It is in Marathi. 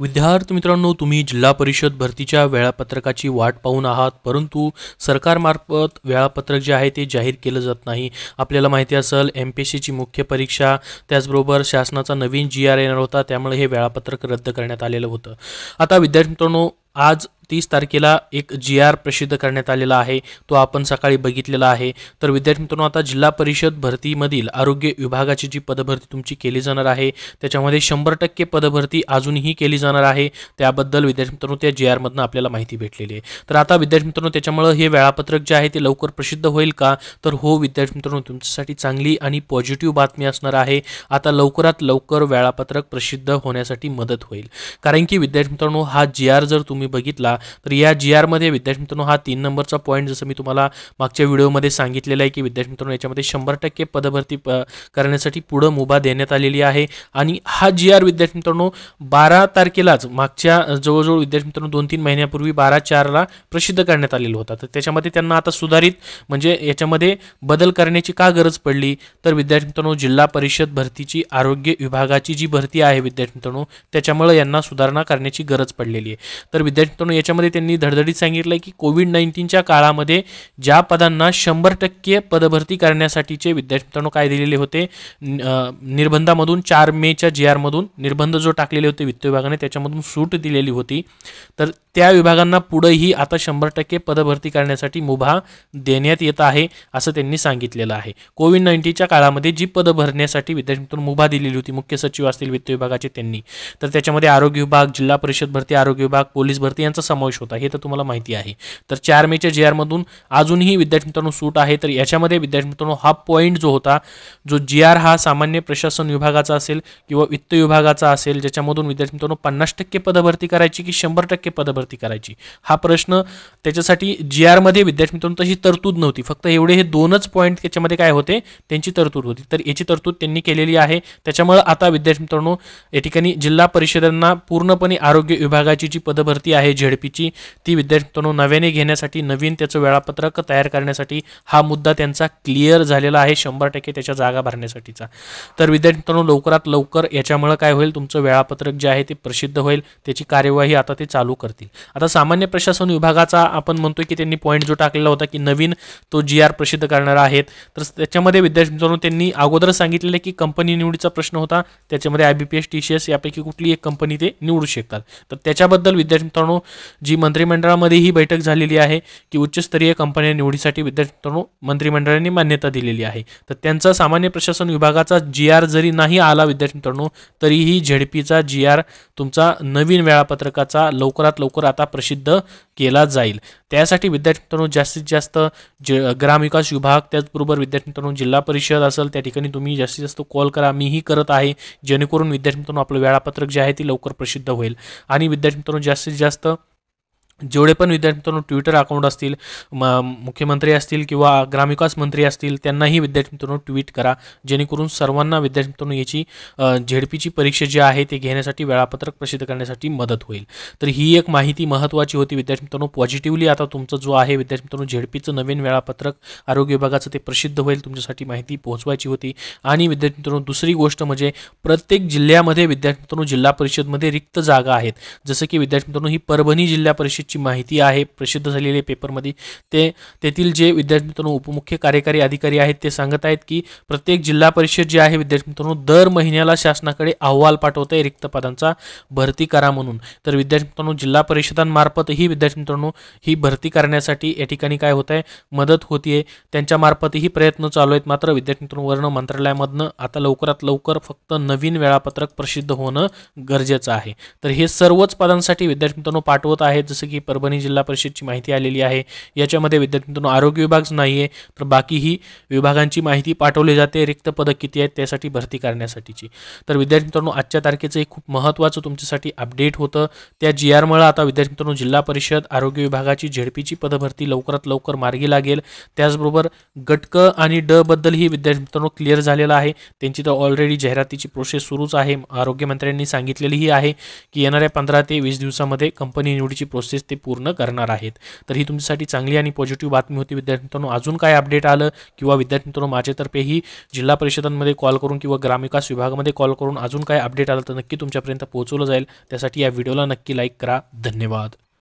विद्यार्थी मित्रांनो तुम्ही जिल्हा परिषद भरतीच्या वेळापत्रकाची वाट पाहून आहात परंतु सरकारमार्फत वेळापत्रक जे आहे ते जाहीर केलं जात नाही आपल्याला माहिती असेल एम पी एस सीची मुख्य परीक्षा त्याचबरोबर शासनाचा नवीन जी आर येणार होता त्यामुळे हे वेळापत्रक रद्द करण्यात आलेलं होतं आता विद्यार्थी मित्रांनो आज तीस तारखेला एक जी आर प्रसिद्ध करण्यात आलेला आहे तो आपण सकाळी बघितलेला आहे तर विद्यार्थी मित्रांनो आता जिल्हा परिषद भरतीमधील आरोग्य विभागाची जी पदभरती तुमची केली जाणार आहे त्याच्यामध्ये शंभर टक्के पदभरती अजूनही केली जाणार आहे त्याबद्दल विद्यार्थी मित्रांनो त्या जी आरमधनं आपल्याला माहिती भेटलेली आहे तर आता विद्यार्थी मित्रांनो त्याच्यामुळे हे वेळापत्रक जे आहे ते लवकर प्रसिद्ध होईल का तर हो विद्यार्थी मित्रांनो तुमच्यासाठी चांगली आणि पॉझिटिव्ह बातमी असणार आहे आता लवकरात लवकर वेळापत्रक प्रसिद्ध होण्यासाठी मदत होईल कारण की विद्यार्थी मित्रांनो हा जी आर जर तुम्ही बघितला तर या जी आरमध्ये विद्यार्थी मित्रांनो हा तीन नंबरचा पॉईंट जसं मी तुम्हाला मागच्या व्हिडिओमध्ये सांगितलेलं आहे की विद्यार्थी मित्रांनो याच्यामध्ये शंभर टक्के पदभरती करण्यासाठी पुढं मुभा देण्यात आलेली आहे आणि हा जी आर विद्यार्थी मित्रांनो बारा तारखेलाच मागच्या जवळजवळ विद्यार्थी मित्रांनो दोन तीन महिन्यापूर्वी बारा चारला प्रसिद्ध करण्यात आलेला होता तर त्याच्यामध्ये त्यांना आता सुधारित म्हणजे याच्यामध्ये बदल करण्याची का गरज पडली तर विद्यार्थी मित्रांनो जिल्हा परिषद भरतीची आरोग्य विभागाची जी भरती आहे विद्यार्थी मित्रांनो त्याच्यामुळे यांना सुधारणा करण्याची गरज पडलेली आहे तर विद्यार्थी मित्रांनो याच्यामध्ये त्यांनी धडधडीत सांगितलं आहे की कोविड नाईन्टीनच्या काळामध्ये ज्या पदांना शंभर टक्के पदभरती करण्यासाठीचे विद्यापीठांनो काय दिलेले होते निर्बंधामधून चार मेच्या जी मधून निर्बंध जो टाकलेले होते वित्त विभागाने त्याच्यामधून सूट दिलेली होती तर त्या विभागांना पुढेही आता शंभर टक्के पदभरती करण्यासाठी मुभा देण्यात येत आहे असं त्यांनी सांगितलेलं आहे कोविड नाईन्टीनच्या काळामध्ये जी पदं भरण्यासाठी विद्यापीठातून मुभा दिलेली होती मुख्य सचिव असतील वित्त विभागाचे त्यांनी तर त्याच्यामध्ये आरोग्य विभाग जिल्हा परिषद भरती आरोग्य विभाग पोलीस भरती यांचा समावेश होता हे तर तुम्हाला माहिती आहे तर चार मेच्या जे मधून अजूनही विद्यार्थी मित्रांनो सूट आहे तर याच्यामध्ये विद्यार्थी मित्रांनो हा पॉईंट जो होता जो जी आर हा सामान्य प्रशासन विभागाचा असेल किंवा वित्त विभागाचा असेल ज्याच्यामधून विद्यार्थी मित्रांनो पन्नास टक्के पदभरती करायची की शंभर टक्के पदभरती करायची हा प्रश्न त्याच्यासाठी जी आरमध्ये विद्यार्थी मित्रांनो तशी तरतूद नव्हती फक्त एवढे हे दोनच पॉईंट त्याच्यामध्ये काय होते त्यांची तरतूद होती तर याची तरतूद त्यांनी केलेली आहे त्याच्यामुळे आता विद्यार्थी मित्रांनो या ठिकाणी जिल्हा परिषदांना पूर्णपणे आरोग्य विभागाची जी पदभरती आहे झेडपी पीची ती विद्यार्थ्यांनो नव्याने घेण्यासाठी नवीन त्याचं वेळापत्रक तयार करण्यासाठी हा मुद्दा त्यांचा क्लिअर झालेला आहे शंभर टक्के त्याच्या जागा भरण्यासाठीचा तर विद्यार्थ्यांनो लवकरात लवकर याच्यामुळं काय होईल तुमचं वेळापत्रक जे आहे ते प्रसिद्ध होईल त्याची कार्यवाही आता ते चालू करतील आता सामान्य प्रशासन विभागाचा आपण म्हणतो की त्यांनी पॉईंट जो टाकलेला होता की नवीन तो जी आर प्रसिद्ध करणार आहेत तर त्याच्यामध्ये विद्यार्थ्यांनो त्यांनी अगोदर सांगितलेलं की कंपनी निवडीचा प्रश्न होता त्याच्यामध्ये I B P S T C S यापैकी कुठली एक कंपनी ते निवडू शकतात तर त्याच्याबद्दल विद्यार्थी मित्रांनो जी मंत्रिमंडळामध्ये ही बैठक झालेली आहे की उच्चस्तरीय कंपन्या निवडीसाठी विद्यार्थ्यांनो मंत्रिमंडळाने मान्यता दिलेली आहे तर त्यांचा सामान्य प्रशासन विभागाचा जी आर जरी नाही आला विद्यार्थ्यांनो तरीही झेडपीचा जी आर तुमचा नवीन वेळापत्रकाचा लवकरात लवकर आता प्रसिद्ध केला जाईल त्यासाठी विद्यार्थ्यांनो जास्तीत जास्त ज ग्रामविकास विभाग त्याचबरोबर विद्यार्थ्यांनो जिल्हा परिषद असेल त्या ठिकाणी तुम्ही जास्तीत जास्त कॉल करा मीही करत आहे जेणेकरून विद्यार्थ्यांनो आपलं वेळापत्रक जे आहे ते लवकर प्रसिद्ध होईल आणि विद्यार्थ्यांनो जास्तीत जास्त जेवढे पण विद्यार्थी ट्विटर अकाउंट असतील म मुख्यमंत्री असतील किंवा ग्रामविकास मंत्री असतील त्यांनाही विद्यार्थी मित्रांनो ट्विट करा जेणेकरून सर्वांना विद्यार्थी मित्रांनो याची झेडपीची परीक्षा जी आहे ते घेण्यासाठी वेळापत्रक प्रसिद्ध करण्यासाठी मदत होईल तर ही एक माहिती महत्त्वाची होती विद्यार्थी मित्रांनो पॉझिटिव्हली आता तुमचं जो आहे विद्यार्थी मित्रांनो झेडपीचं नवीन वेळापत्रक आरोग्य विभागाचं ते प्रसिद्ध होईल तुमच्यासाठी माहिती पोहोचवायची होती आणि विद्यार्थी मित्रांनो दुसरी गोष्ट म्हणजे प्रत्येक जिल्ह्यामध्ये विद्यार्थी मित्रांनो जिल्हा परिषदमध्ये रिक्त जागा आहेत जसं की विद्यार्थी मित्रांनो ही परभणी जिल्हा परिषद ची माहिती आहे प्रसिद्ध झालेले पेपरमध्ये ते तेथील जे विद्यार्थी मित्रांनो उपमुख्य कार्यकारी अधिकारी आहेत ते सांगत आहेत की प्रत्येक जिल्हा परिषद जे आहे विद्यार्थी मित्रांनो दर महिन्याला शासनाकडे अहवाल आहे रिक्त पदांचा भरती करा म्हणून तर विद्यार्थी मित्रांनो जिल्हा परिषदांमार्फतही विद्यार्थी मित्रांनो ही भरती करण्यासाठी या ठिकाणी काय होत आहे मदत होतीये त्यांच्यामार्फतही प्रयत्न चालू आहेत मात्र विद्यार्थी मित्रांनो वर्ण मंत्रालयामधनं आता लवकरात लवकर फक्त नवीन वेळापत्रक प्रसिद्ध होणं गरजेचं आहे तर हे सर्वच पदांसाठी विद्यार्थी मित्रांनो पाठवत आहेत जसं की की परभणी जिल्हा परिषदची माहिती आलेली आहे याच्यामध्ये विद्यार्थी मित्रांनो आरोग्य विभाग नाही आहे तर बाकीही विभागांची माहिती पाठवली जाते रिक्त पदक किती आहेत त्यासाठी भरती करण्यासाठीची तर विद्यार्थी मित्रांनो आजच्या तारखेचं एक खूप महत्त्वाचं तुमच्यासाठी अपडेट होतं त्या जी आरमुळे आता विद्यार्थी मित्रांनो जिल्हा परिषद आरोग्य विभागाची झेडपीची पदभरती लवकरात लवकर मार्गी लागेल त्याचबरोबर गटक आणि ड ही विद्यार्थी मित्रांनो क्लिअर झालेला आहे त्यांची तर ऑलरेडी जाहिरातीची प्रोसेस सुरूच आहे आरोग्यमंत्र्यांनी सांगितलेलीही आहे की येणाऱ्या पंधरा ते वीस दिवसामध्ये कंपनी निवडीची प्रोसेस ते पूर्ण करणार आहेत तर ही तुमच्यासाठी चांगली आणि पॉझिटिव्ह बातमी होती विद्यार्थी अजून काय अपडेट आलं किंवा विद्यार्थी मित्रांनो माझ्यातर्फेही जिल्हा परिषदांमध्ये कॉल करून किंवा ग्रामविकास विभागामध्ये कॉल करून अजून काय अपडेट आलं तर नक्की तुमच्यापर्यंत पोहोचवलं जाईल त्यासाठी या व्हिडिओला नक्की लाईक करा धन्यवाद